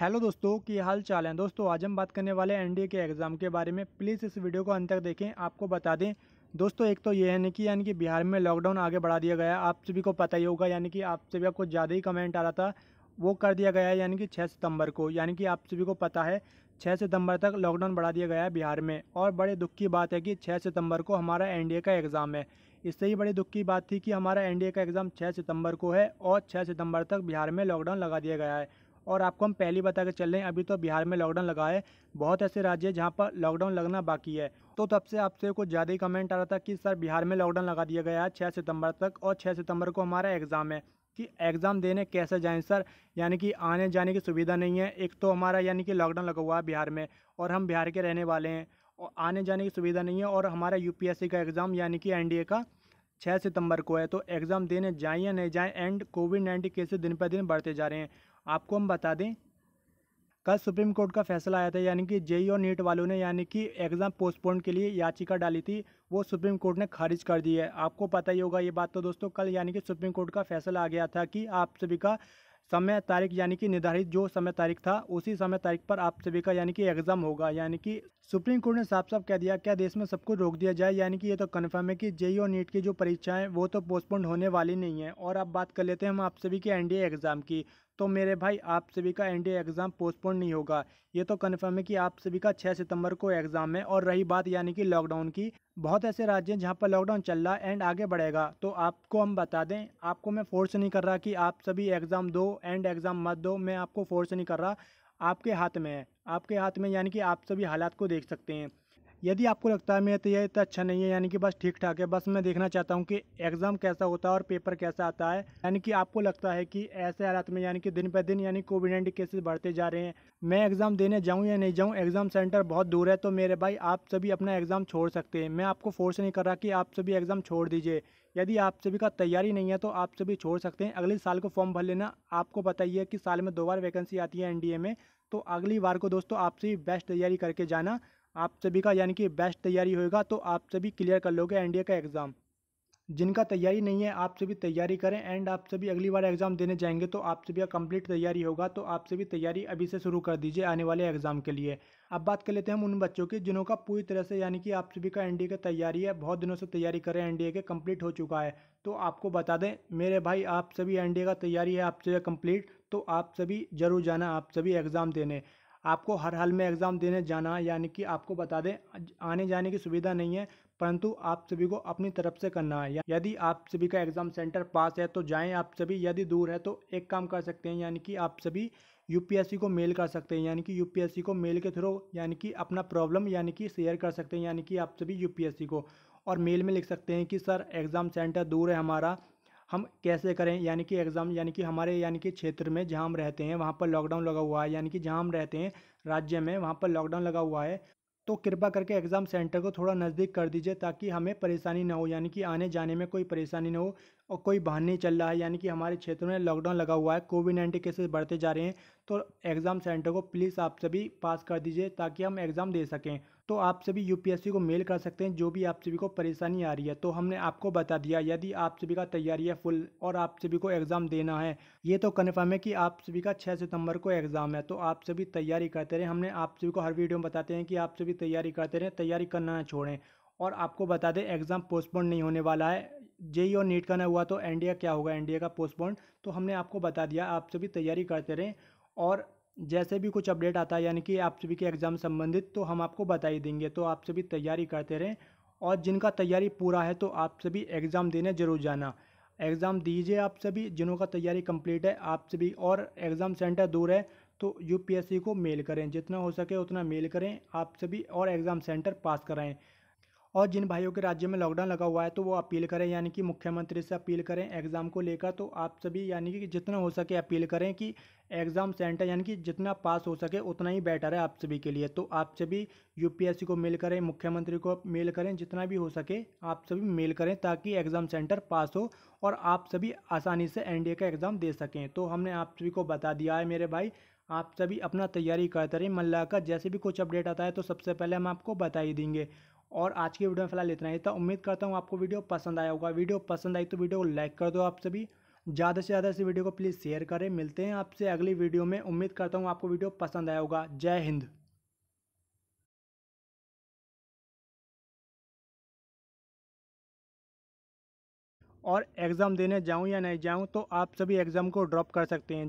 hello दोस्तों की हाल चाल है दोस्तों आज हम बात करने वाले एनडीए के एग्ज़ाम के बारे में प्लीज़ इस वीडियो को अंत तक देखें आपको बता दें दोस्तों एक तो ये है ना कि यानी कि बिहार में लॉकडाउन आगे बढ़ा दिया गया आप सभी को पता ही होगा यानी कि आप सभी आपको ज़्यादा ही कमेंट आ रहा था वो कर दिया गया है यानी कि छः सितम्बर को यानी कि आप सभी को पता है छः सितम्बर तक लॉकडाउन बढ़ा दिया गया है बिहार में और बड़े दुख की बात है कि छः सितंबर को हमारा एन का एग्ज़ाम है इससे ही बड़ी दुख की बात थी कि हमारा एन का एग्ज़ाम छः सितंबर को है और छः सितंबर तक बिहार में लॉकडाउन लगा दिया गया है और आपको हम पहले बता के चल रहे हैं अभी तो बिहार में लॉकडाउन लगा है बहुत ऐसे राज्य हैं जहाँ पर लॉकडाउन लगना बाकी है तो तब से आपसे कुछ ज़्यादा ही कमेंट आ रहा था कि सर बिहार में लॉकडाउन लगा दिया गया है छः सितंबर तक और छः सितंबर को हमारा एग्ज़ाम है कि एग्ज़ाम देने कैसे जाएं सर यानी कि आने जाने की सुविधा नहीं है एक तो हमारा यानी कि लॉकडाउन लगा हुआ है बिहार में और हम बिहार के रहने वाले हैं और आने जाने की सुविधा नहीं है और हमारा यू का एग्ज़ाम यानी कि एन का छः सितंबर को है तो एग्ज़ाम देने जाएँ या नहीं जाएँ एंड कोविड नाइन्टीन केसेज दिन पर दिन बढ़ते जा रहे हैं आपको हम बता दें कल सुप्रीम कोर्ट का फैसला आया था यानी कि जेई और नीट वालों ने यानी कि एग्ज़ाम पोस्टपोन के लिए याचिका डाली थी वो सुप्रीम कोर्ट ने खारिज कर दी है आपको पता ही होगा ये बात तो दोस्तों कल यानी कि सुप्रीम कोर्ट का फैसला आ गया था कि आप सभी का समय तारीख यानी कि निर्धारित जो समय तारीख था उसी समय तारीख पर आप सभी का यानी कि एग्ज़ाम होगा यानी कि सुप्रीम कोर्ट ने साफ साफ कह दिया क्या देश में सबको रोक दिया जाए यानी कि ये तो कन्फर्म है कि जेई और नीट की जो परीक्षाएं वो तो पोस्टपोन होने वाली नहीं है और अब बात कर लेते हैं हम आप सभी के एनडीए एग्ज़ाम की तो मेरे भाई आप सभी का एन एग्ज़ाम पोस्टपोन नहीं होगा ये तो कन्फर्म है कि आप सभी का 6 सितंबर को एग्ज़ाम है और रही बात यानी कि लॉकडाउन की बहुत ऐसे राज्य हैं जहाँ पर लॉकडाउन चल रहा है एंड आगे बढ़ेगा तो आपको हम बता दें आपको मैं फोर्स नहीं कर रहा कि आप सभी एग्ज़ाम दो एंड एग्ज़ाम मत दो मैं आपको फोर्स नहीं कर रहा आपके हाथ में है आपके हाथ में यानी कि आप सभी हालात को देख सकते हैं यदि आपको लगता है मेरा तैयारी तो इतना अच्छा नहीं है यानी कि बस ठीक ठाक है बस मैं देखना चाहता हूँ कि एग्ज़ाम कैसा होता है और पेपर कैसा आता है यानी कि आपको लगता है कि ऐसे हालात में यानी कि दिन पर दिन यानी कोविड नाइन्टीन केसेस बढ़ते जा रहे हैं मैं एग्ज़ाम देने जाऊँ या नहीं जाऊँ एग्ज़ाम सेंटर बहुत दूर है तो मेरे भाई आप सभी अपना एग्ज़ाम छोड़ सकते हैं मैं आपको फोर्स नहीं कर रहा कि आप सभी एग्ज़ाम छोड़ दीजिए यदि आप सभी का तैयारी नहीं है तो आप सभी छोड़ सकते हैं अगले साल को फॉर्म भर लेना आपको बताइए कि साल में दो बार वैकेंसी आती है एनडीए में तो अगली बार को दोस्तों आपसे बेस्ट तैयारी करके जाना आप सभी का यानी कि बेस्ट तैयारी होएगा तो आप सभी क्लियर कर लोगे एनडीए का एग्ज़ाम जिनका तैयारी नहीं है आप सभी तैयारी करें एंड आप सभी अगली बार एग्ज़ाम देने जाएंगे तो आप सभी का कंप्लीट तैयारी होगा तो आप सभी तैयारी अभी से शुरू कर दीजिए आने वाले एग्ज़ाम के लिए अब बात कर लेते हैं हम उन बच्चों की जिनों का पूरी तरह से यानी कि आप सभी का एनडीए का तैयारी है बहुत दिनों से तैयारी करें एन के कम्प्लीट हो चुका है तो आपको बता दें मेरे भाई आप सभी एन का तैयारी है आप सभी कंप्लीट तो आप सभी जरूर जाना आप सभी एग्ज़ाम देने आपको हर हाल में एग्ज़ाम देने जाना यानी कि आपको बता दें आने जाने की सुविधा नहीं है परंतु आप सभी को अपनी तरफ से करना है यदि आप सभी का एग्ज़ाम सेंटर पास है तो जाएं आप सभी यदि दूर है तो एक काम कर सकते हैं यानी कि आप सभी यूपीएससी को मेल कर सकते हैं यानी कि यूपीएससी को मेल के थ्रू यानी कि अपना प्रॉब्लम यानी कि शेयर कर सकते हैं यानी कि आप सभी यूपीएससी को और मेल में लिख सकते हैं कि सर एग्ज़ाम सेंटर दूर है हमारा हम कैसे करें यानी कि एग्ज़ाम यानी कि हमारे यानी कि क्षेत्र में जहाँ हम रहते हैं वहाँ पर लॉकडाउन लगा हुआ है यानी कि जहाँ हम रहते हैं राज्य में वहाँ पर लॉकडाउन लगा हुआ है तो कृपा करके एग्ज़ाम सेंटर को थोड़ा नज़दीक कर दीजिए ताकि हमें परेशानी ना हो यानी कि आने जाने में कोई परेशानी ना हो और कोई बहान नहीं चल रहा है यानी कि हमारे क्षेत्र में लॉकडाउन लगा हुआ है कोविड नाइन्टीन केसेस बढ़ते जा रहे हैं तो एग्ज़ाम सेंटर को प्लीज़ आप सभी पास कर दीजिए ताकि हम एग्ज़ाम दे सकें तो आप सभी यूपीएससी को मेल कर सकते हैं जो भी आप सभी को परेशानी आ रही है तो हमने आपको बता दिया यदि आप सभी का तैयारी है फुल और आप सभी को एग्ज़ाम देना है ये तो कन्फर्म है कि आप सभी का छः सितंबर को एग्ज़ाम है तो आप सभी तैयारी करते रहें हमने आप सभी को हर वीडियो में बताते हैं कि आप सभी तैयारी करते रहें तैयारी करना ना छोड़ें और आपको बता दें एग्ज़ाम पोस्टपोन नहीं होने वाला है जेई और नीट का ना हुआ तो एन क्या होगा एन का पोस्टपोन तो हमने आपको बता दिया आप सभी तैयारी करते रहें और जैसे भी कुछ अपडेट आता है यानी कि आप सभी के एग्ज़ाम संबंधित तो हम आपको बता ही देंगे तो आप सभी तैयारी करते रहें और जिनका तैयारी पूरा है तो आप सभी एग्ज़ाम देने ज़रूर जाना एग्ज़ाम दीजिए आप सभी जिनों का तैयारी कंप्लीट है आप सभी और एग्ज़ाम सेंटर दूर है तो यूपीएससी को मेल करें जितना हो सके उतना मेल करें आप सभी और एग्ज़ाम सेंटर पास कराएँ और जिन भाइयों के राज्य में लॉकडाउन लगा हुआ है तो वो अपील करें यानी कि मुख्यमंत्री से अपील करें एग्ज़ाम को लेकर तो आप सभी यानी कि जितना हो सके अपील करें कि एग्ज़ाम सेंटर यानी कि जितना पास हो सके उतना ही बेटर है आप सभी के लिए तो आप सभी यूपीएससी को मेल करें मुख्यमंत्री को मेल करें जितना भी हो सके आप सभी मेल करें ताकि एग्ज़ाम सेंटर पास हो और आप सभी आसानी से एन का एग्ज़ाम दे सकें तो हमने आप सभी को बता दिया है मेरे भाई आप सभी अपना तैयारी करते रहें मल्ला का जैसे भी कुछ अपडेट आता है तो सबसे पहले हम आपको बता ही देंगे और आज की वीडियो में फिलहाल इतना ही था तो उम्मीद करता हूँ आपको वीडियो पसंद आया होगा वीडियो पसंद आई तो वीडियो को लाइक कर दो आप सभी ज़्यादा से ज़्यादा इस वीडियो को प्लीज़ शेयर करें मिलते हैं आपसे अगली वीडियो में उम्मीद करता हूँ आपको वीडियो पसंद आया होगा जय हिंद और एग्ज़ाम देने जाऊं या नहीं जाऊं तो आप सभी एग्ज़ाम को ड्रॉप कर सकते हैं